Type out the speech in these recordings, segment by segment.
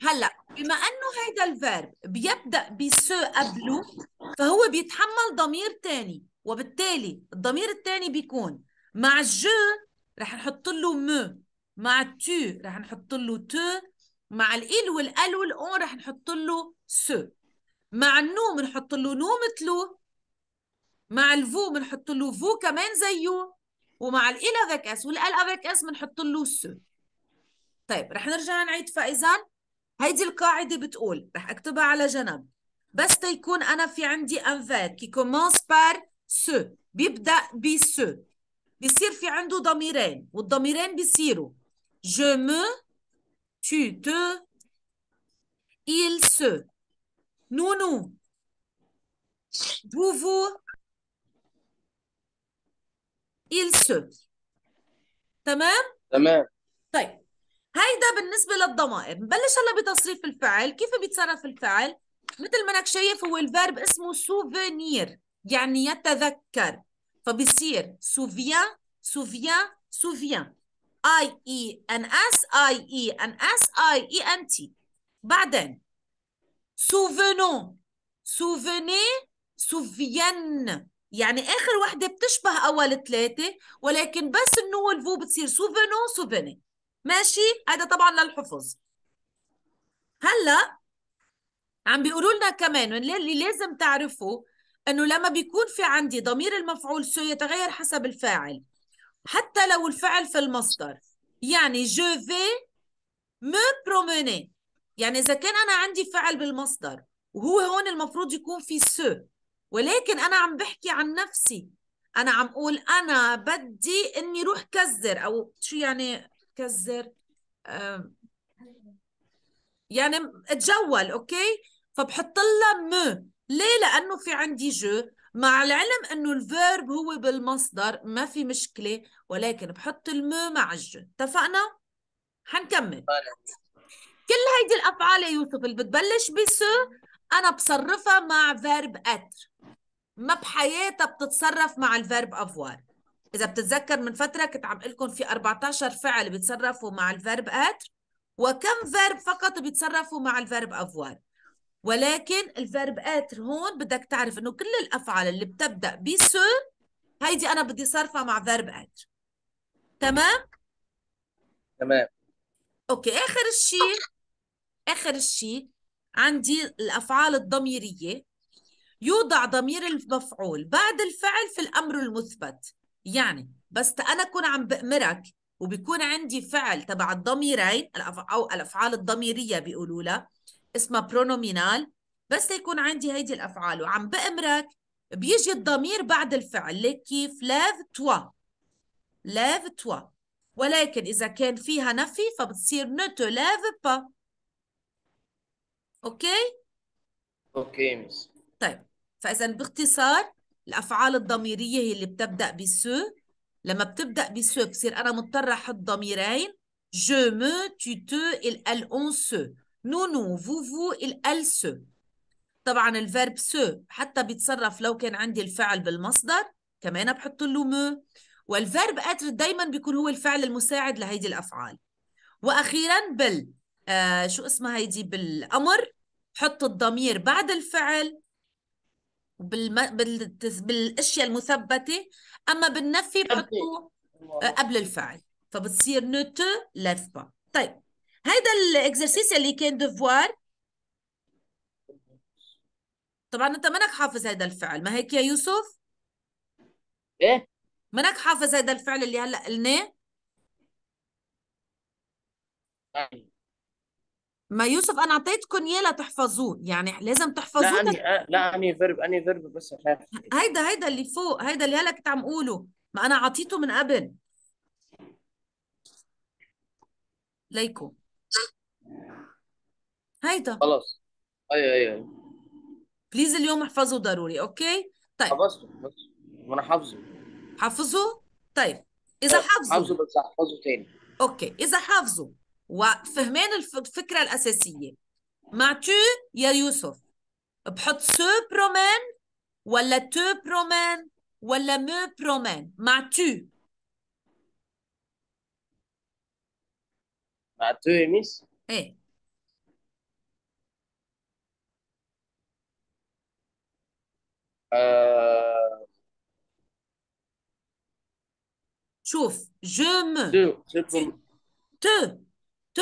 هلا بما انه هيدا الفيرب بيبدا بسو قبله فهو بيتحمل ضمير ثاني وبالتالي الضمير الثاني بيكون مع جو رح نحط له مو مع تو رح نحط له تو مع الال والال والاون رح نحط له سو مع النو بنحط له نو مثله مع الفو بنحط له فو كمان زيه ومع الال افيك اس والال افيك اس بنحط له سو طيب رح نرجع نعيد فاذا هيدي القاعدة بتقول رح أكتبها على جنب بس تيكون أنا في عندي أن فيرب كي كومونس بار سو بيبدأ بسو بيصير في عنده ضميرين والضميرين بيصيروا جو مو tu te il se nous nous vous vous il se تمام تمام طيب هيدا بالنسبه للضمائر نبلش هلا بتصريف الفعل كيف بيتصرف الفعل مثل ما انك شايف هو الفيرب اسمه سوفينير يعني يتذكر فبصير سوفيان سوفيان سوفيان اي اي ان اس اي اي ان اس اي اي ان تي بعدين سوفينون سوفيني سوفيان يعني اخر وحده بتشبه اول ثلاثه ولكن بس النو والفو بتصير سوفينون سوفيني ماشي هذا طبعا للحفظ هلا عم بيقولوا لنا كمان اللي لازم تعرفوا انه لما بيكون في عندي ضمير المفعول سو يتغير حسب الفاعل حتى لو الفعل في المصدر يعني جو في مو بروموني يعني اذا كان انا عندي فعل بالمصدر وهو هون المفروض يكون في سو ولكن انا عم بحكي عن نفسي انا عم اقول انا بدي اني روح كزر او شو يعني كزر يعني اتجول اوكي فبحط لها م ليه لانه في عندي جو مع العلم انه الفيرب هو بالمصدر ما في مشكله ولكن بحط المو مع الجو اتفقنا حنكمل كل هيدي الافعال يا يوسف اللي بتبلش بسو انا بصرفها مع فيرب اتر ما بحياتها بتتصرف مع الفيرب افوار اذا بتتذكر من فتره كنت عم لكم في 14 فعل بيتصرفوا مع الفيرب أتر وكم فيرب فقط بيتصرفوا مع الفيرب افوار ولكن الفيرب اتر هون بدك تعرف انه كل الافعال اللي بتبدا بسو هيدي انا بدي صرفها مع فيرب اتر تمام تمام اوكي اخر شيء اخر شيء عندي الافعال الضميريه يوضع ضمير المفعول بعد الفعل في الامر المثبت يعني بس أنا أكون عم بأمرك وبيكون عندي فعل تبع الضميرين أو الأفعال الضميرية بيقولوا لها اسمها برونومينال بس يكون عندي هيدي الأفعال وعم بأمرك بيجي الضمير بعد الفعل ليك كيف لاف توا لاف توا ولكن إذا كان فيها نفي فبتصير نتو لاف با أوكي؟ أوكي مس طيب فإذا باختصار الافعال الضميريه هي اللي بتبدا بسو لما بتبدا بسو بصير انا مضطره احط ضميرين جو مو تو تو ال اون سو نو نو فو فو ال سو طبعا الفيرب سو حتى بيتصرف لو كان عندي الفعل بالمصدر كمان بحط له مو والفيرب اتر دايما بيكون هو الفعل المساعد لهيدي الافعال واخيرا بال آه شو اسمها هيدي بالامر حط الضمير بعد الفعل بالم... بال... بالاشياء المثبته اما بالنفي بحطوه آه، قبل الفعل فبتصير نوت لاف با طيب هيدا الاكزرسيس اللي كان دفوار طبعا انت منك حافظ هيدا الفعل ما هيك يا يوسف؟ ايه منك حافظ هيدا الفعل اللي هلا قلناه؟ طيب. ما يوسف انا اعطيتكم اياه لتحفظوه يعني لازم تحفظوه آه، لا اني لا اني فيرب اني فيرب بس هيدا هيدا اللي فوق هيدا اللي هلا كنت عم قوله ما انا عطيته من قبل ليكو هيدا خلاص ايوه ايوه بليز أيوة. اليوم احفظوا ضروري اوكي طيب حفظته بس ما انا حافظه حافظه طيب اذا أيوة، حافظه حافظه بس احفظه تاني اوكي اذا حافظه وفهمان الفكره الاساسيه مع تو يا يوسف بحط سو برومان ولا تو برومان ولا مو برومان مع تو مع تو يا ميس ايه آه. شوف جو مو تو ت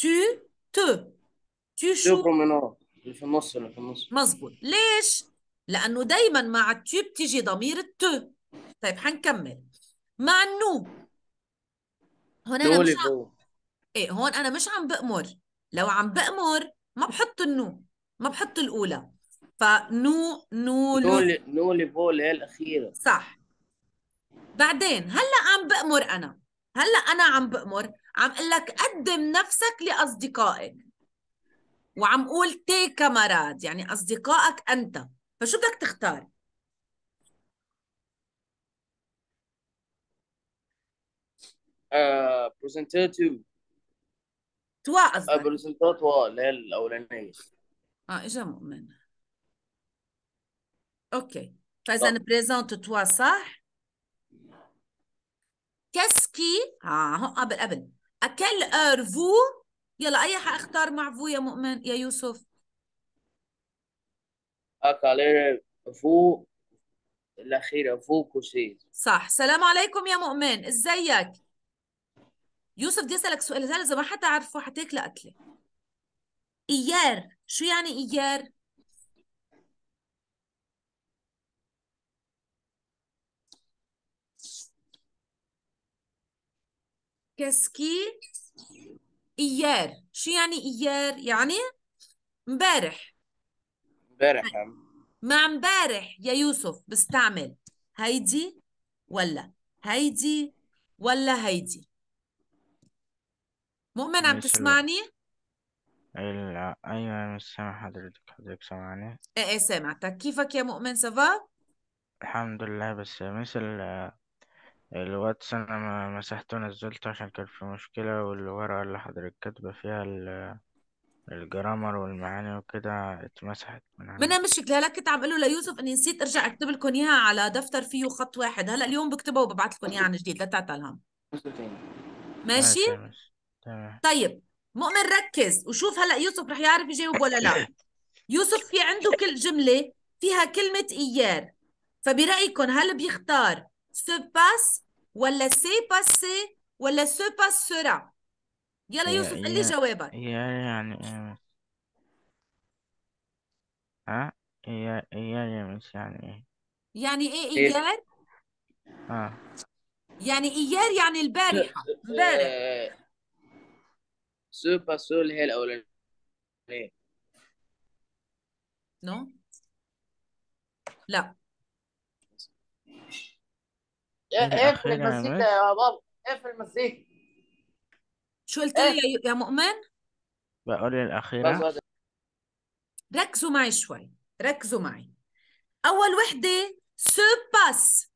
tu ت tu شو اللي في النص اللي في النص مظبوط ليش؟ لأنه دايما مع التو بتيجي ضمير الت طيب حنكمل مع النو هون أنا مش عم... إيه هون أنا مش عم بأمر لو عم بأمر ما بحط النو ما بحط الأولى فنو نو لو نو لي بول هي الأخيرة صح بعدين هلا عم بأمر أنا هلا أنا عم بأمر عم اقول لك قدم نفسك لاصدقائك وعم قول تي كمراد يعني اصدقائك انت فشو بدك تختار آه، تو توا قصدك آه، اللي هي الاولانيه اه اجا مؤمن اوكي فاذا بريزونت توا صح كاسكي اه قبل قبل اكل اور فو يلا اي حاختار مع فو يا مؤمن يا يوسف اكل فو الاخيره فو كوسي صح سلام عليكم يا مؤمن ازيك يوسف بدي اسالك سؤال اذا ما حتعرفه حتاكل قتله ايار شو يعني ايار كسكي ايار شو يعني ايار يعني مبارح مبارح يعني. مع مبارح يا يوسف بستعمل هيدي ولا هيدي ولا هيدي مؤمن عم تسمعني؟ لا ايوه مش سامع حضرتك حضرتك سامعني؟ ايه ايه سامعتك كيفك يا مؤمن سافا؟ الحمد لله بس مثل الواتس انا ما- مسحته ونزلته عشان كان في مشكلة والورقة اللي حضرتك كاتبة فيها الجرامر والمعاني وكده اتمسحت من ما منها عندي مش هلا كنت عم بقول له ليوسف اني نسيت ارجع اكتب لكم اياها على دفتر فيه خط واحد هلا اليوم بكتبها وببعث لكم اياها عن جديد لا تعتلهم ماشي ماشي ماشي تمام طيب مؤمن ركز وشوف هلا يوسف رح يعرف يجاوب ولا لا يوسف في عنده كل جملة فيها كلمة إيار فبرأيكم هل بيختار se passe ولا سي باسي ولا سو باس سورا يلا يوسف قل لي جوابك يعني إيه؟ ها يا يا مش يعني ايه يعني ايه, إيه؟ ايار اه يعني ايار يعني البارحه امبارح سو باس سول هي الاولانيه نو لا اقفل إيه، إيه المزيكا يا بابا اقفل إيه المزيكا شو قلت لي يا مؤمن؟ بقول الأخيرة ركزوا معي شوي ركزوا معي أول وحدة سو باس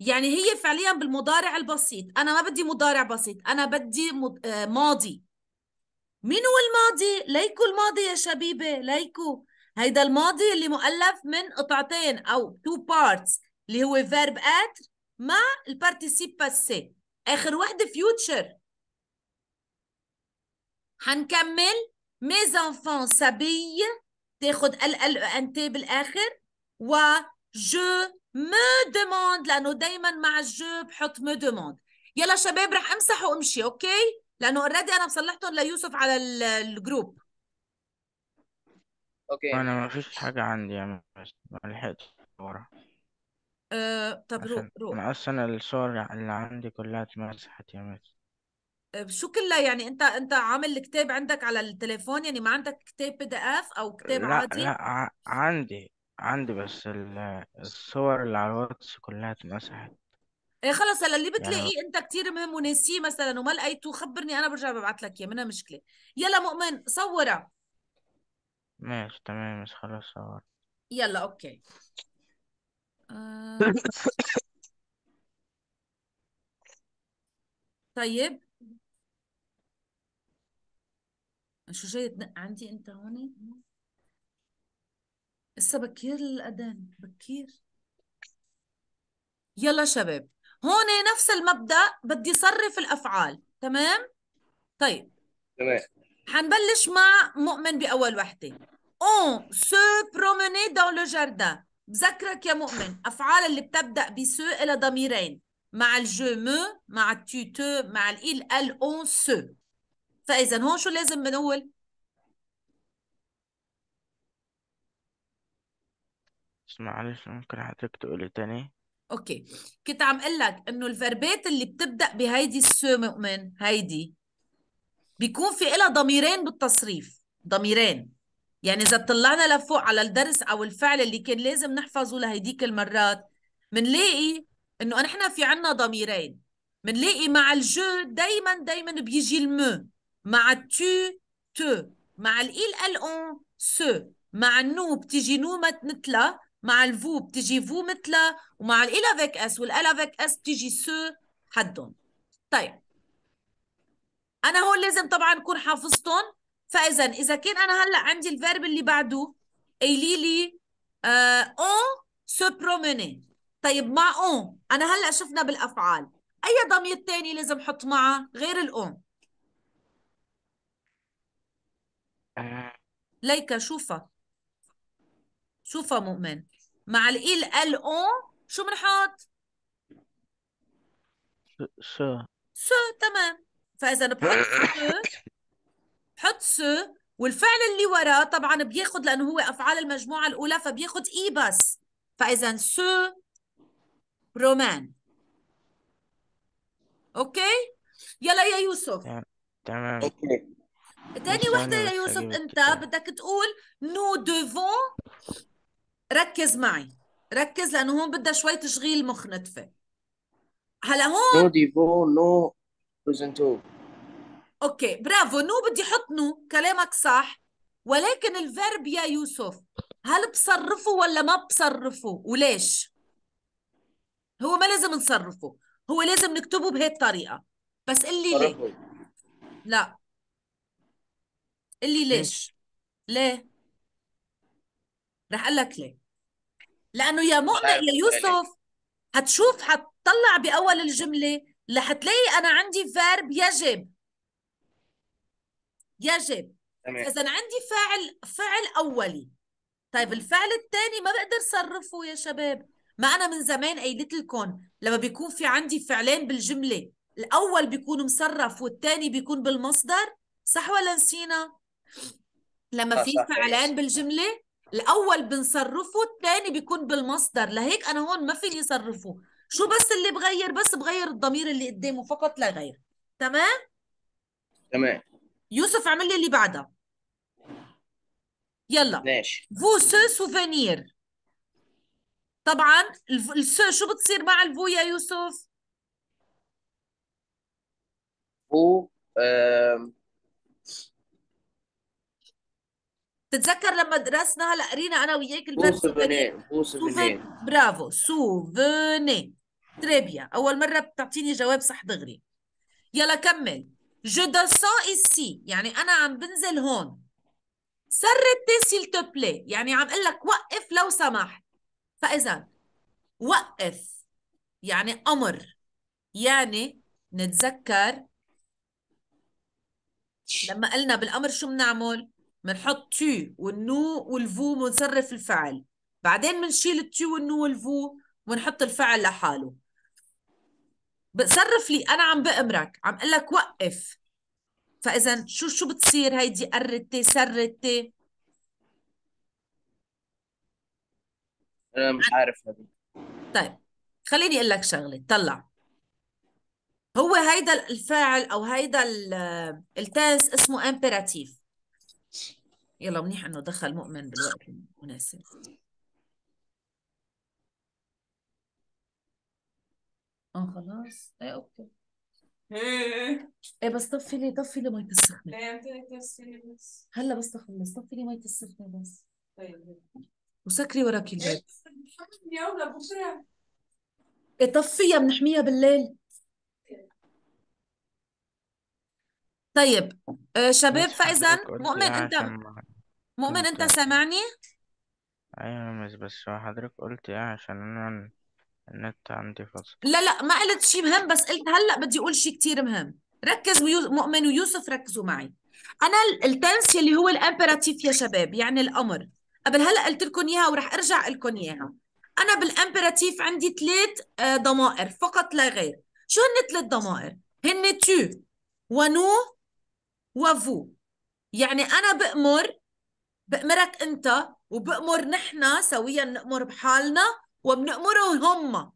يعني هي فعليا بالمضارع البسيط أنا ما بدي مضارع بسيط أنا بدي آه، ماضي مين هو الماضي؟ ليكو الماضي يا شبيبة ليكو هيدا الماضي اللي مؤلف من قطعتين أو تو بارتس اللي هو فيرب اتر مع البارتيسيب باسي اخر وحده فيوتشر هنكمل ميز انفون سابي تاخد ال ال ان تي بالاخر و جو مو دوموند لانه دايما مع الجو بحط مو دوموند يلا شباب رح امسح وامشي اوكي لانه اوريدي انا مصلحتهم ليوسف على الجروب اوكي انا ما فيش حاجه عندي يعني ما لحقتش ورا آه طب رو عشان رو أنا أصلا الصور اللي عندي كلها اتمسحت يا مس شو كلها يعني انت انت عامل الكتاب عندك على التليفون يعني ما عندك كتاب بي دي اف او كتاب لا عادي لا عندي عندي بس الصور اللي على الواتس كلها اتمسحت ايه خلص هلا اللي يعني بتلاقيه انت كتير مهم وناسيه مثلا وما لقيته خبرني انا برجع ببعث لك اياه منها مشكله يلا مؤمن صورها ماشي تمام بس خلاص صور يلا اوكي آه، طيب شو جاي تنق عندي انت هون لسه بكير الاذان بكير يلا شباب هون نفس المبدا بدي صرف الافعال تمام طيب تمام حنبلش مع مؤمن باول وحده اون سو بروموني دون لو جاردان بذكرك يا مؤمن أفعال اللي بتبدأ بسو إلى ضميرين مع الجو مو مع التو تو مع الايل ال أون سو فإذا هون شو لازم بنقول؟ معلش ممكن حضرتك تقولي تاني اوكي كنت عم اقول لك انه الفربات اللي بتبدا بهيدي السو مؤمن هيدي بيكون في لها ضميرين بالتصريف ضميرين يعني اذا طلعنا لفوق على الدرس او الفعل اللي كان لازم نحفظه لهيديك المرات منلاقي انه نحن في عنا ضميرين منلاقي مع الجو دايما دايما بيجي المو مع التو تو مع الإيل الأون سو مع النو بتيجي نو متلا مع الفو بتيجي فو متلا ومع الإيل افيك اس والإل افيك اس بتيجي سو حدهم طيب أنا هون لازم طبعا أكون حافظتهم فاذا اذا كان انا هلا عندي الفيرب اللي بعده قايلي لي اون سو بروموني طيب مع اون انا هلا شفنا بالافعال اي ضمير ثاني لازم احط معه غير الاون آه. ليكا شوفها شوفها مؤمن مع الايل ال او شو بنحط؟ سو سو تمام فاذا بحط سو سو والفعل اللي وراه طبعا بياخذ لانه هو افعال المجموعه الاولى فبياخذ اي e بس فاذا سو رومان اوكي يلا يا يوسف تمام اوكي ثاني وحده يا يوسف انت بدك تقول نو دوفون ركز معي ركز لانه هون بدها شوي تشغيل مخ نتفه هلا هون نو ديفون نو بريزنتو اوكي برافو نو بدي احط نو كلامك صح ولكن الفيرب يا يوسف هل بصرفه ولا ما بصرفه وليش هو ما لازم نصرفه هو لازم نكتبه بهي الطريقه بس قل لي ليه لا قل لي ليش ليه رح اقول لك ليه لانه يا مؤمن يا يوسف هتشوف هتطلع باول الجمله رح تلاقي انا عندي فيرب يجب يجب اذا عندي فاعل فعل اولي طيب الفعل الثاني ما بقدر صرفه يا شباب ما انا من زمان قايلت لكم لما بيكون في عندي فعلين بالجمله الاول بيكون مصرف والثاني بيكون بالمصدر صح ولا نسينا لما في فعلين بالجمله الاول بنصرفه الثاني بيكون بالمصدر لهيك انا هون ما فيني صرفه شو بس اللي بغير بس بغير الضمير اللي قدامه فقط لا غير تمام تمام يوسف عمل لي اللي بعدها يلا ماشي فو سو سوفينير طبعا السو شو بتصير مع الفو يا يوسف؟ فو euh, تتذكر لما درسنا هلا قرينا انا وياك البرد سوفينير فو سوفينير برافو سوفينير تريبيا اول مره بتعطيني جواب صح دغري يلا كمل Je descends ici يعني أنا عم بنزل هون سرتي سيل بلاي يعني عم اقول لك وقف لو سمحت فإذا وقف يعني أمر يعني نتذكر لما قلنا بالأمر شو بنعمل؟ بنحط تو والنو والفو ونصرف الفعل بعدين بنشيل التو والنو والفو ونحط الفعل لحاله بصرف لي انا عم بامرك عم اقول لك وقف فاذا شو شو بتصير هيدي قرتي سرتي انا مش عارف طيب خليني اقول لك شغله طلع هو هيدا الفاعل او هيدا التاس اسمه امبيراتيف يلا منيح انه دخل مؤمن بالوقت المناسب اه خلاص ايه اوكي ايه ايه بس طفي لي طفي لي ميه السخنه ايه قلت بس هلا بس تخلص طفي لي ميه السخنه بس طيب وسكري وراك إيه، الباب يلا إيه طفيها بنحميها بالليل طيب آه، شباب فاذا مؤمن انت مؤمن انت سامعني ايوه مش بس حضرتك قلت ايه عشان انا النت عندي فصل لا لا ما قلت شيء مهم بس قلت هلا بدي اقول شيء كثير مهم ركز مؤمن ويوسف ركزوا معي انا التنس اللي هو الامبراتيف يا شباب يعني الامر قبل هلا قلت لكم اياها ورح ارجع لكم اياها انا بالامبراتيف عندي ثلاث آه، ضمائر فقط لا غير شو هن ثلاث ضمائر هن تو ونو وفو يعني انا بأمر بأمرك انت وبأمر نحن سويا نأمر بحالنا وبنأمره هم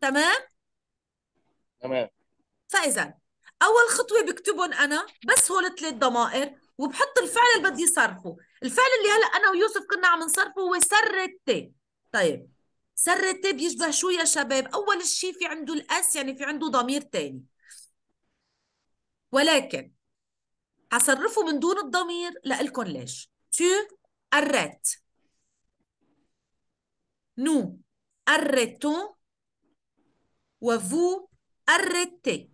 تمام؟ تمام فإذا أول خطوة بكتبهم أنا بس هول ثلاث ضمائر وبحط الفعل اللي بدي صرفه الفعل اللي هلأ أنا ويوسف كنا عم نصرفه هو سر طيب سر بيشبه شو يا شباب؟ أول شيء في عنده الأس يعني في عنده ضمير تاني ولكن حصرفه من دون الضمير لألكم ليش؟ تو arrêtes Nous arrêtons ou vous arrêtez.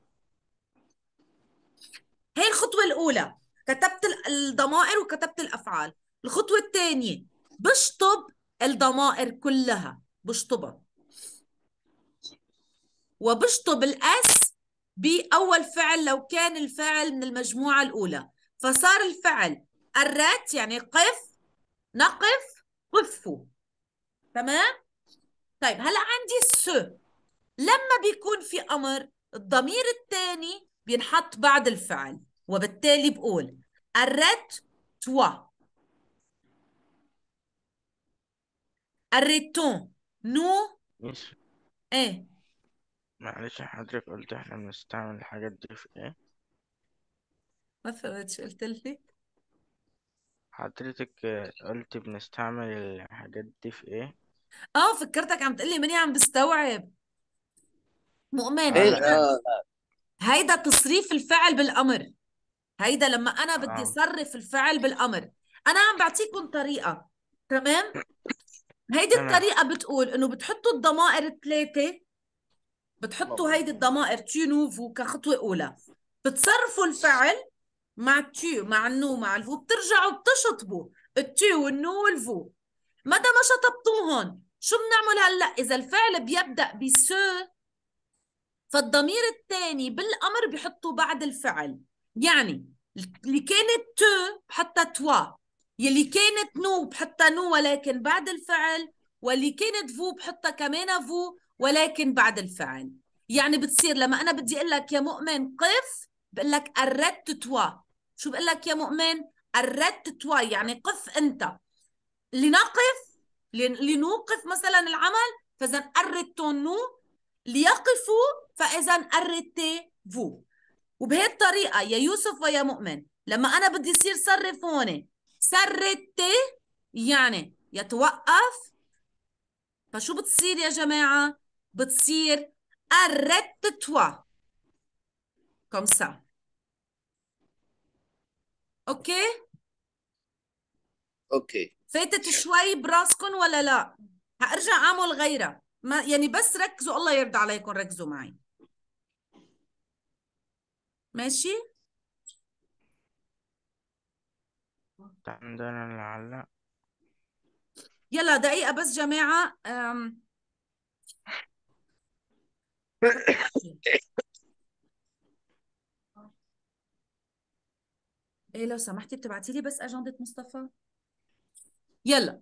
هي الخطوة الأولى كتبت الضمائر وكتبت الأفعال الخطوة الثانية بشطب الضمائر كلها بشطبها وبشطب الأس بأول فعل لو كان الفعل من المجموعة الأولى فصار الفعل الرات يعني قف نقف قفوا تمام طيب هلا عندي سو لما بيكون في امر الضمير الثاني بينحط بعد الفعل وبالتالي بقول arrête توا أريتون نو ايه معلش حضرتك قلت احنا بنستعمل الحاجات دي في ايه ما فهمتش قلت لي حضرتك قلت بنستعمل الحاجات دي في ايه اه فكرتك عم تقلي ماني عم بستوعب مؤمن إيه، آه. هيدا تصريف الفعل بالامر هيدا لما انا بدي آه. صرف الفعل بالامر انا عم بعطيكم طريقه تمام هيدي الطريقه بتقول انه بتحطوا الضمائر الثلاثه بتحطوا آه. هيدي الضمائر تي نوفو كخطوه اولى بتصرفوا الفعل مع تي مع النو مع الفو بترجعوا بتشطبوا التي والنو والفو مدى ما شطبتوهم شو بنعمل هلا اذا الفعل بيبدا بس فالضمير الثاني بالامر بحطه بعد الفعل يعني اللي كانت تو بحطها توا يلي كانت نو بحطها نو ولكن بعد الفعل واللي كانت فو بحطها كمان فو ولكن بعد الفعل يعني بتصير لما انا بدي اقول لك يا مؤمن قف بقول لك قردت توا شو بقول لك يا مؤمن قردت توا يعني قف انت لنقف لنوقف مثلا العمل فاذا أردتونو ليقفوا فاذا وبهي وبهالطريقه يا يوسف ويا مؤمن لما انا بدي يصير صرف هون سرت يعني يتوقف فشو بتصير يا جماعه بتصير arrête توا كوم سا اوكي اوكي فاتت شوي براسكم ولا لا هارجع اعمل غيرها ما يعني بس ركزوا الله يرضى عليكم ركزوا معي ماشي عندنا لعل يلا دقيقة بس جماعة أم... ايه لو سمحتي بتبعتي لي بس اجندة مصطفى يلا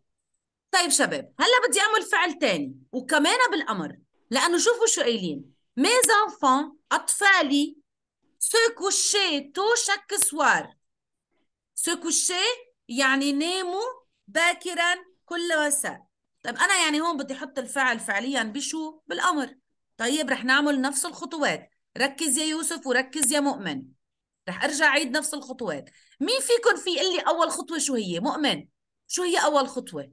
طيب شباب هلا بدي اعمل فعل ثاني وكمان بالامر لانه شوفوا شو قايلين ميز انفون اطفالي سو كوشي تو شاك سوار سو كوشي يعني ناموا باكرا كل مساء طيب انا يعني هون بدي احط الفعل فعليا بشو بالامر طيب رح نعمل نفس الخطوات ركز يا يوسف وركز يا مؤمن رح ارجع عيد نفس الخطوات مين فيكم في اللي لي اول خطوه شو هي مؤمن شو هي أول خطوة؟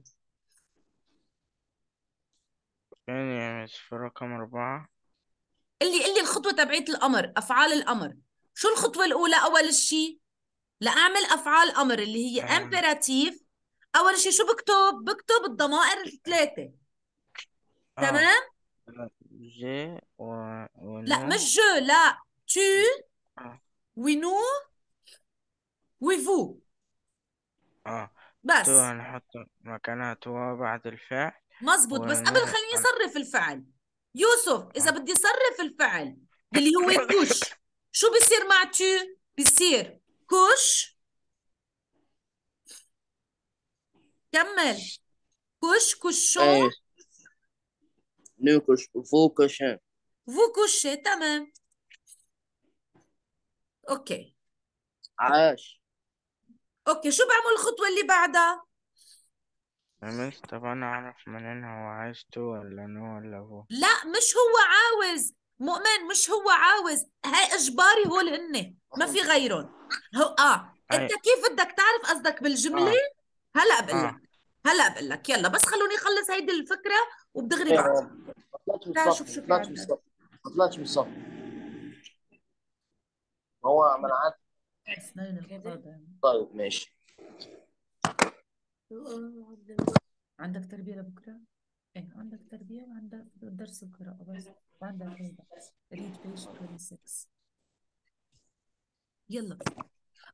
يعني في رقم أربعة اللي اللي الخطوة تبعية الأمر أفعال الأمر شو الخطوة الأولى أول شيء؟ لأعمل أفعال أمر اللي هي امبراتيف آه. أول شيء شو بكتب؟ بكتب الضمائر الثلاثة آه. تمام؟ جي و... ونو لا مش جو لا تو ونو وفو اه بس نحط مكانها تو بعد الفعل مظبوط بس قبل خليني اصرف الفعل يوسف اذا آه. بدي صرف الفعل اللي هو كوش شو بصير مع تو بصير كوش كمل كوش كوشون إيه. نو كوش فو كوشان فو كوشي تمام اوكي عاش اوكي شو بعمل الخطوه اللي بعدها عملت انا اعرف منين هو عايز تو ولا نو ولا هو لا مش هو عاوز مؤمن مش هو عاوز هاي اجباري هول هن ما في غيرهم هو اه أي. انت كيف بدك تعرف قصدك بالجمله آه. هلا بقول آه. لك آه. هلا بقول لك يلا بس خلوني اخلص هيدي الفكره وبدغري بعد ما طلعتش من الصف ما طلعتش من الصف هو منعت طيب ماشي عندك تربية لبكرة؟ ايه عندك تربية وعندك درس القراءة بس وعندك هيدا ريد بيج 26 يلا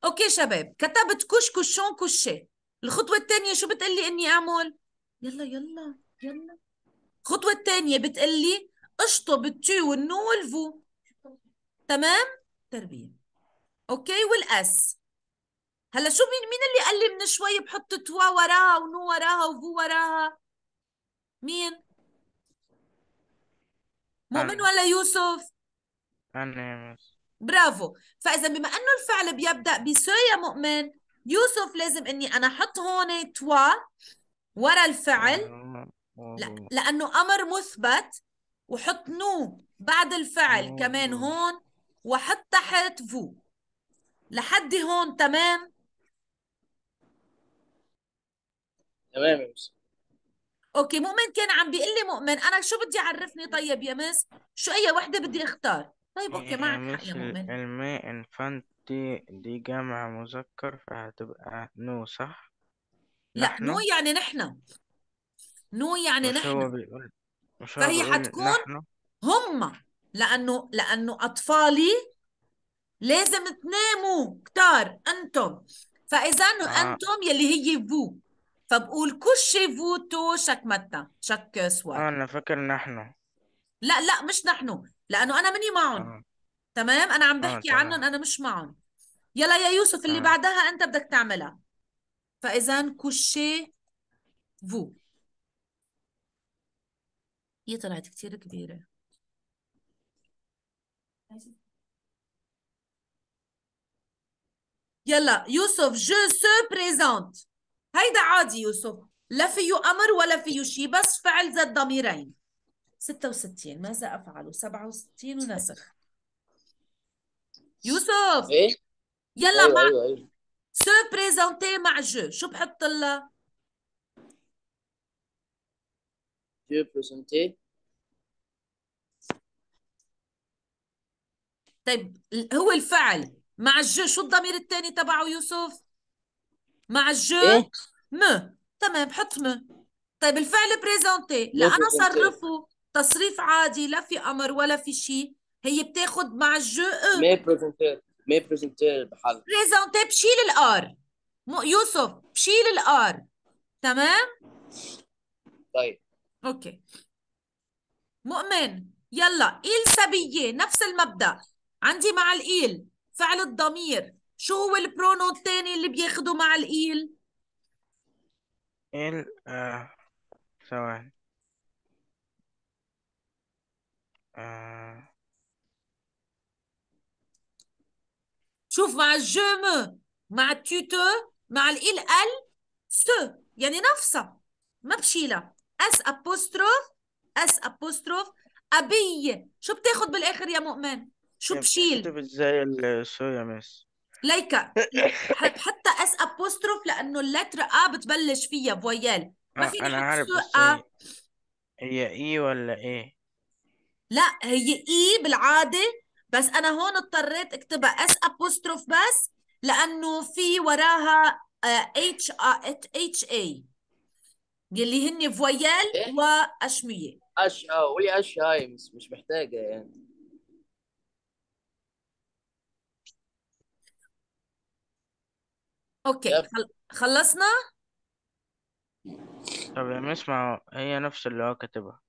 اوكي شباب كتبت كوش كوشون كوشي الخطوة الثانية شو بتقلي اني اعمل؟ يلا يلا يلا الخطوة الثانية بتقلي اشطب التو والنو والفو تمام؟ تربية اوكي والاس هلا شو مين مين اللي قال لي من شوي بحط توا وراها ونو وراها وفو وراها مين مؤمن ولا يوسف أنا برافو فاذا بما انه الفعل بيبدا بسو يا مؤمن يوسف لازم اني انا احط هون توا ورا الفعل لا لانه امر مثبت وحط نو بعد الفعل كمان هون وحط تحت فو لحد هون تمام تمام يا مس اوكي مؤمن كان عم بيقول لي مؤمن انا شو بدي عرفني طيب يا مس شو اي وحده بدي اختار طيب اوكي معك حق يا مؤمن الماء انفانتي دي جمع مذكر فهتبقى نو صح لا نحن. نو يعني نحن نو يعني مش نحن هو بيقول مش هو فهي بيقول حتكون نحن. هم لانه لانه اطفالي لازم تناموا كتار انتم فاذا آه. انتم يلي هي فو فبقول كوشي فو تو شك متا شك سوار آه انا فاكر نحن لا لا مش نحن لانه انا مني معهم آه. تمام انا عم آه، بحكي آه عنهم انا مش معهم يلا يا يوسف اللي آه. بعدها انت بدك تعملها فاذا كوشي فو هي طلعت كتير كبيره يلا يوسف جو سو بريزونت هيدا عادي يوسف لا فيه امر ولا فيه شيء بس فعل ذات ضميرين 66 ماذا افعل 67 ونسخ يوسف ايه يلا أيوة مع سو أيوة. سو أيوة. بريزونتي مع جو شو بحط لها جو بريزونتي طيب هو الفعل مع الجو شو الضمير الثاني تبعه يوسف مع الجو إيه. م تمام حط م طيب الفعل بريزونتي لا انا صرفه تصريف عادي لا في أمر ولا في شيء هي بتاخذ مع الجو أ مي بريزونتي مي بريزونتي بحال بريزونتي بشيل الآر يوسف بشيل الآر تمام طيب أوكي مؤمن يلا إيل سبية نفس المبدأ عندي مع الإيل فعل الضمير شو هو البرونو الثاني اللي بياخده مع الإيل؟ ال آه ثواني آه. شوف مع الجوم مع التوتو مع الإل ال سو يعني نفسها ما بشيلها اس ابوستروف اس ابوستروف أبي شو بتاخذ بالآخر يا مؤمن؟ شو بشيل زي ازاي السوري مس ليكا حتى اس ابوستروف لانه اللتر ا بتبلش فيها فويال ما آه، في انا عارف هي, اي e ولا ايه لا هي اي e بالعاده بس انا هون اضطريت اكتبها اس ابوستروف بس لانه في وراها اتش اتش اي يلي هن فويال إيه؟ واشميه اش اه ولي اش هاي مش محتاجه يعني اوكي خلصنا طب يا مس هي نفس اللي هو كاتبها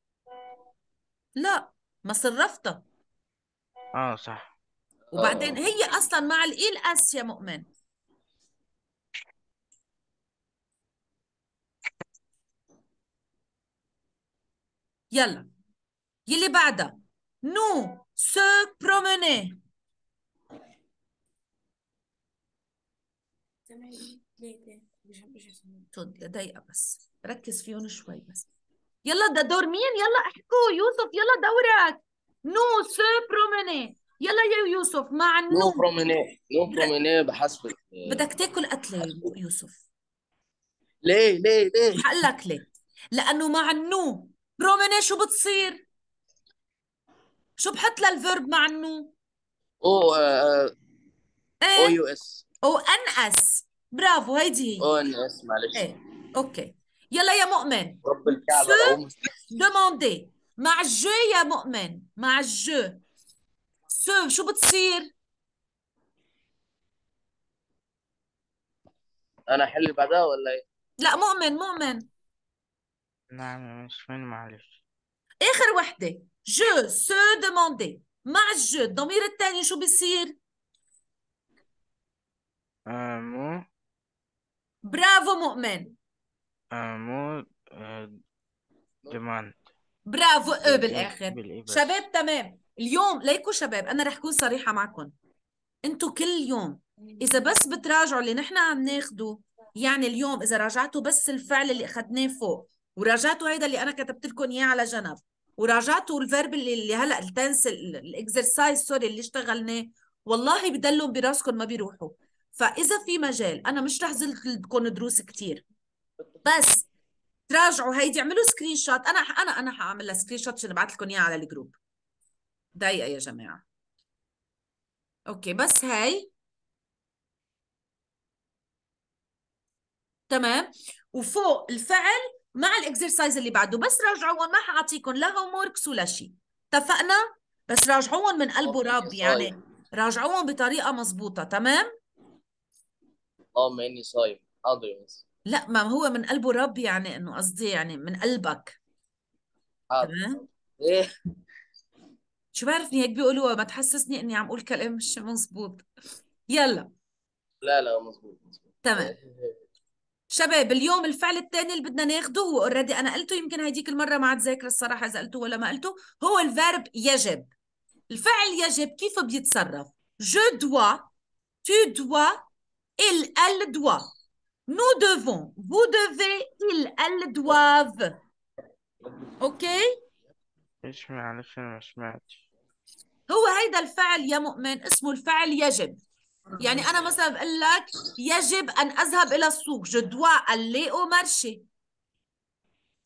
لا ما صرفتها اه صح وبعدين آه. هي اصلا مع الايل اس يا مؤمن يلا يلي بعدها نو سو بروموني تمام ليه مش دقيقة بس ركز فيهم شوي بس يلا ده دور مين يلا احكوا يوسف يلا دورك نو سو بروميني يلا يا يوسف مع النو نو بروميني نو بروميني بحسب بدك تاكل قتلة يوسف ليه ليه ليه حقلك لك ليه لأنه مع النو بروميني شو بتصير؟ شو بحط للفيرب مع النو؟ او آه، آه، إيه؟ او يو اس او ان اس برافو هيدي هي او ان اس معلش ايه اوكي يلا يا مؤمن رب الكعبة دوموندي مع الجو يا مؤمن مع الجو سو شو بتصير؟ انا احل بعدها ولا ايه؟ لا مؤمن مؤمن نعم مش فاهم معلش اخر وحده جو سو دوموندي مع الجو الضمير الثاني شو بيصير؟ أمو برافو مؤمن أمو ديماند برافو او بالاخر شباب تمام اليوم ليكو شباب انا رح كون صريحه معكم انتو كل يوم اذا بس بتراجعوا اللي نحن عم ناخده يعني اليوم اذا راجعتوا بس الفعل اللي اخذناه فوق وراجعتوا هيدا اللي انا كتبت لكم اياه على جنب وراجعتوا الفيرب اللي هلا التنس الاكسرسايز سوري اللي اشتغلناه والله بدلهم براسكم ما بيروحوا فاذا في مجال انا مش رح زلت لكم دروس كثير بس تراجعوا هيدي اعملوا سكرين شوت انا انا انا حاعمل لها سكرين شوت عشان ابعث لكم اياها على الجروب دقيقه يا جماعه اوكي بس هاي تمام وفوق الفعل مع الاكسرسايز اللي بعده بس راجعوهم ما حاعطيكم لا هوم وركس ولا شيء اتفقنا بس راجعوهم من قلب وراب يعني راجعوهم بطريقه مضبوطه تمام اه ما اني صايم حاضر يا لا ما هو من قلبه رب يعني انه قصدي يعني من قلبك تمام ايه شو بعرفني هيك بيقولوها ما تحسسني اني عم اقول كلام مش مزبوط يلا لا لا مزبوط مزبوط تمام شباب اليوم الفعل الثاني اللي بدنا ناخده هو اوريدي انا قلته يمكن هيديك المره ما عاد ذاكر الصراحه اذا قلته ولا ما قلته هو الفيرب يجب الفعل يجب كيف بيتصرف جو دوا تو دوا il, elle doit. Nous devons, vous devez, il, elle doivent. OK ايش ما سمعتش هو هيدا الفعل يا مؤمن اسمه الفعل يجب يعني انا مثلا بقول لك يجب ان اذهب الى السوق جو دوا الي او مارشي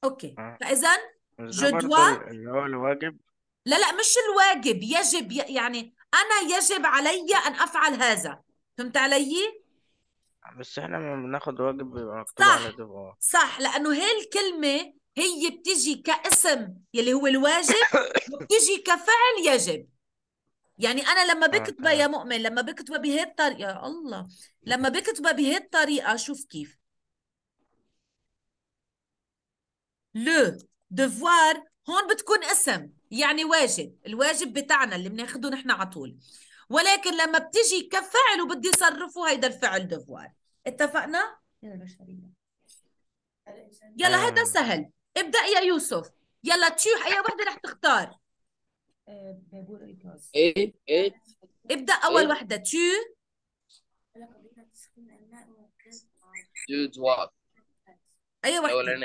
اوكي فاذا جو دوا اللي هو الواجب لا لا مش الواجب يجب يعني انا يجب علي ان افعل هذا فهمت علي بس احنا لما بناخد واجب بيبقى مكتوب صح على دبقى. صح لانه هي الكلمه هي بتيجي كاسم يلي هو الواجب وبتيجي كفعل يجب يعني انا لما آه، بكتبها يا مؤمن لما بكتبها بهي الطريقه يا الله لما بكتبها بهي الطريقه شوف كيف لو دفوار هون بتكون اسم يعني واجب الواجب بتاعنا اللي بناخده نحن على طول ولكن لما بتجي كفعل وبدي صرفه هيدا الفعل دفوار اتفقنا يلا بشريه يلا آه. هذا سهل ابدا يا يوسف يلا تشيح اي وحده رح تختار ايه ايه ابدا اول آه. وحده تشو اي وحده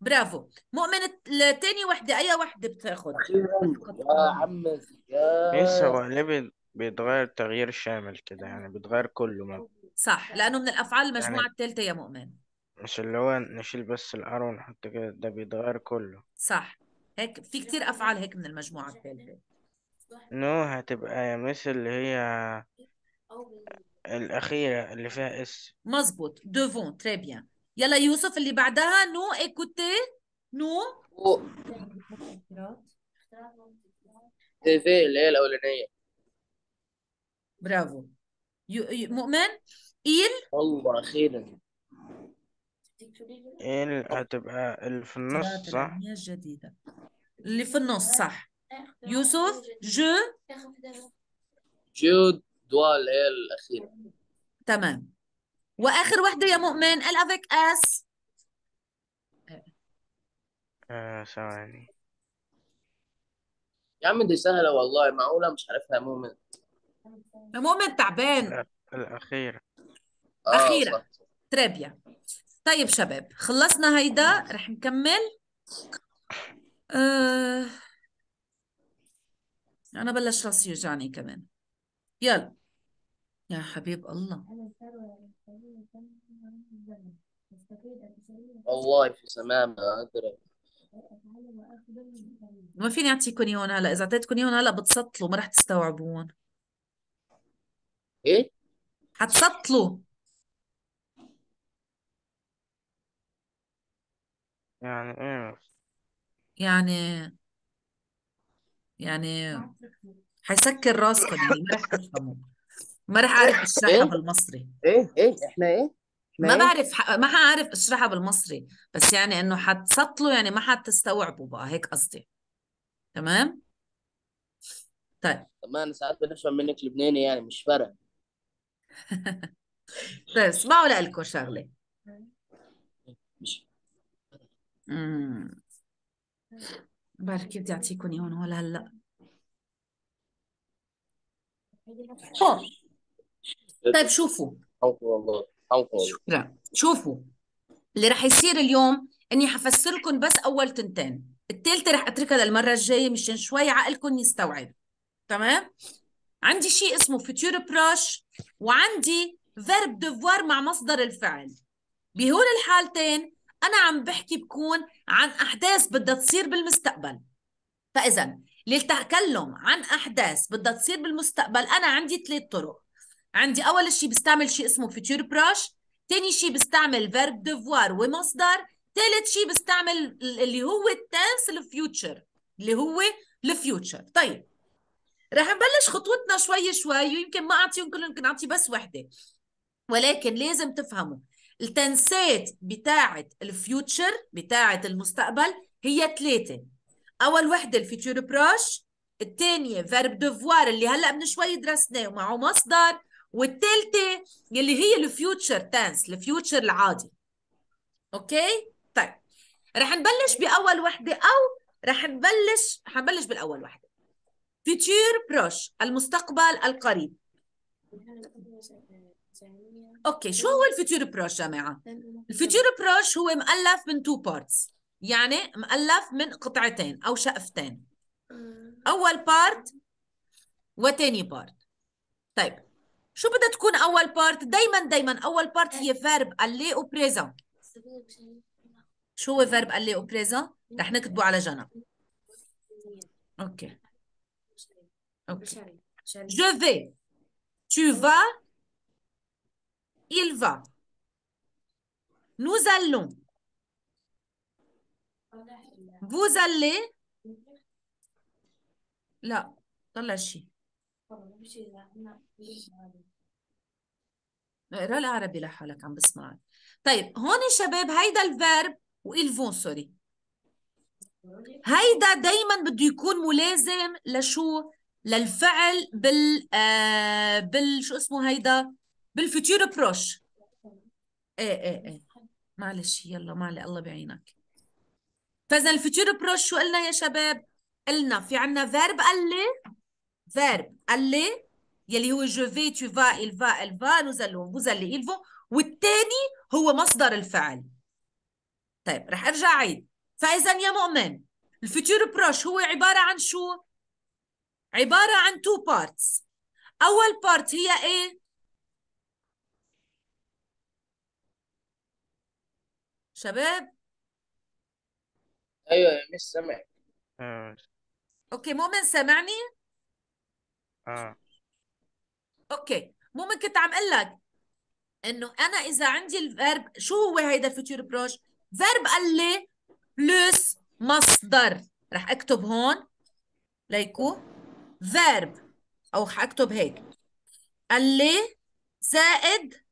برافو مؤمن الثاني وحده اي وحده بتاخذ يا عم يا بيتغير تغيير شامل كده يعني بيتغير كله ما صح لانه من الافعال يعني المجموعه يعني الثالثه يا مؤمن مش اللي هو نشيل بس الار ونحط كده ده بيتغير كله صح هيك في كتير افعال هيك من المجموعه الثالثه نو هتبقى يا مس اللي هي الاخيره اللي فيها اس مظبوط دوفون تري بيان يلا يوسف اللي بعدها نو ايكوتي نو تي في اللي هي الاولانيه برافو مؤمن إيل الله أخيرا إيل هتبقى اللي في النص صح؟ جديدة اللي في النص صح يوسف جو جو دوال إيل الأخيرة تمام وآخر وحدة يا مؤمن ال افيك اس آه ثواني يا عم دي سهلة والله معقولة مش عارفها مؤمن مؤمن تعبان الأخيرة آه اخيرا صح. ترابيا طيب شباب خلصنا هيدا رح نكمل آه... انا بلش راسي يوجعني كمان يلا يا حبيب الله والله في سمامة ما فيني أعطيكم إياهم هلا إذا أعطيتكم إياهم هلا بتسطلوا ما رح تستوعبوهم إيه؟ حتسطلوا يعني ايه يعني يعني هيسكر راسكم يعني ما راح تفهموا ما راح اعرف إيه؟ اشرحها ايه بالمصري ايه ايه احنا ايه احنا ما ايه بعرف ما حعرف اشرحها بالمصري بس يعني انه حتسطلوا يعني ما حتستوعبوا بقى هيك قصدي تمام طيب طب ما انا ساعات بنفهم منك لبناني يعني مش فارق طيب اسمعوا لكم شغلة امم بعرف كيف بدي اعطيكم اياهم هلا طيب شوفوا والله شكرا شوفوا اللي رح يصير اليوم اني حفسر لكم بس اول تنتين الثالثه رح اتركها للمره الجايه مشان شوي عقلكم يستوعب تمام عندي شيء اسمه فيتور براش وعندي فيرب دوفوار مع مصدر الفعل بهول الحالتين انا عم بحكي بكون عن احداث بدها تصير بالمستقبل فاذا للتكلم عن احداث بدها تصير بالمستقبل انا عندي ثلاث طرق عندي اول شيء بستعمل شيء اسمه فيتشر براش ثاني شيء بستعمل فيرب ديفوار ومصدر ثالث شيء بستعمل اللي هو التنس الفيوتشر اللي هو الفيوتشر طيب رح نبلش خطوتنا شوي شوي ويمكن ما اعطيهم كلهم يمكن اعطي بس وحده ولكن لازم تفهموا التنسات بتاعة الفيوتشر بتاعة المستقبل هي ثلاثة أول وحدة الفيتشر بروش الثانية فيرب دوفوار اللي هلأ من شوي درسناه ومعه مصدر والثالثة اللي هي الفيوتشر تنس الفيوتشر العادي أوكي؟ طيب رح نبلش بأول وحدة أو رح نبلش حنبلش بالأول وحدة فيتشر بروش المستقبل القريب اوكي شو هو الفيتور بروش جماعه الفيتور بروش هو مؤلف من تو بارتس يعني مؤلف من قطعتين او شقفتين اول بارت وتاني بارت طيب شو بدها تكون اول بارت دايما دايما اول بارت هي فيرب اللي بريزون شو هو فيرب اللي بريزون؟ رح نكتبه على جنب اوكي اوكي جو في tu vas Il va. Nous allons. Vous allez. لا طلع شيء اقرا العربي لحالك عم بسمعك طيب هون شباب هيدا الفيرب والفون سوري هيدا دايما بده يكون ملازم لشو للفعل بال آه بال شو اسمه هيدا بالفيتيور بروش ايه ايه ايه معلش يلا معلي الله بعينك فاذا الفيتيور بروش شو قلنا يا شباب قلنا في عنا فيرب قال لي فيرب قال لي يلي هو جو في تو فا إل فا إل فا nous allons vous allez والثاني هو مصدر الفعل طيب رح ارجع عيد فاذا يا مؤمن الفيتيور بروش هو عباره عن شو عباره عن تو بارتس اول بارت هي ايه شباب ايوه مش سامع آه. اوكي مؤمن سامعني اه اوكي مؤمن كنت عم اقول لك انه انا اذا عندي الفيرب شو هو هيدا الفيتشر بروش فيرب قال لي بلس مصدر رح اكتب هون ليكو فيرب او حاكتب هيك قال لي زائد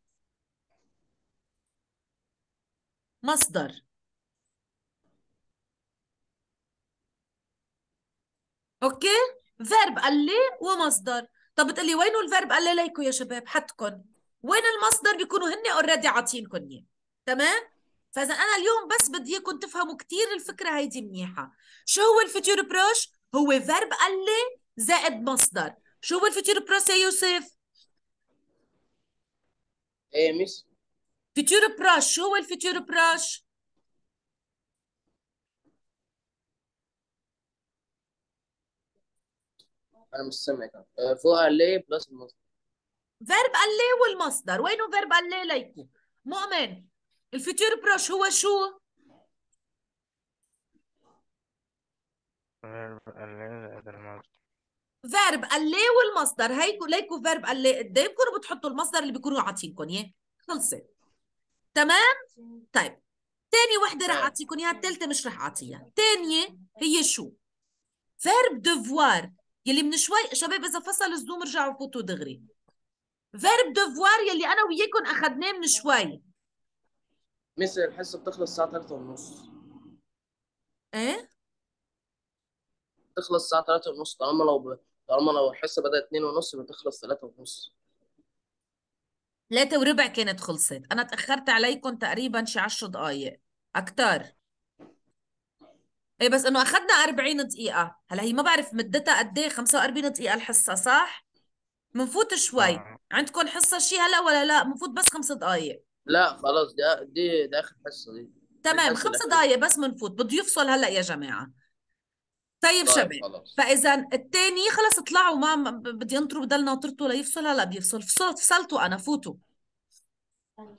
مصدر اوكي فيرب قال لي ومصدر طب بتقلي وينو الفيرب قال لي ليكو يا شباب حتكن وين المصدر بيكونوا هن اوريدي عاطينكم اياه تمام فاذا انا اليوم بس بدي اياكم تفهموا كثير الفكره هيدي منيحه شو هو الفيتشر بروش هو فيرب قال لي زائد مصدر شو هو الفيتشر بروش يا يوسف ايه مش فيتور براش شو هو الفيتور براش؟ انا مش سامع آه، فوقها اللي بلس المصدر فيرب اللي والمصدر وينه فيرب اللي ليكو مؤمن الفيتور براش هو شو؟ فيرب اللي والمصدر هيكو ليكو فيرب اللي قدامكم وبتحطوا المصدر اللي بيكونوا عاطينكم اياه خلصت تمام طيب تاني وحده رح طيب. اعطيكم اياها الثالثه مش رح اعطيها تانية هي شو فيرب دوفوار يلي من شوي شباب اذا فصل الزوم رجعوا فوتوا دغري فيرب دوفوار يلي انا وياكم اخذناه من شوي مثل الحصه بتخلص الساعه 3 ونص ايه بتخلص الساعه 3 ونص طالما لو طالما لو الحصه بدات 2 ونص بتخلص 3 ونص ثلاثة وربع كانت خلصت انا تأخرت عليكم تقريبا شي 10 دقائق اكتر ايه بس انه اخذنا 40 دقيقه هلا هي ما بعرف مدتها قد ايه 45 دقيقه الحصه صح منفوت شوي آه. عندكم حصه شي هلا ولا لا منفوت بس خمس دقائق لا خلاص دي دي, دي اخر حصه دي تمام خمس دقائق بس منفوت بده يفصل هلا يا جماعه طيب, طيب, شباب فاذا الثاني خلص طلعوا ما بدي ينطروا بدل ناطرته ليفصل هلا بيفصل فصلت فصلته انا فوتوا طيب.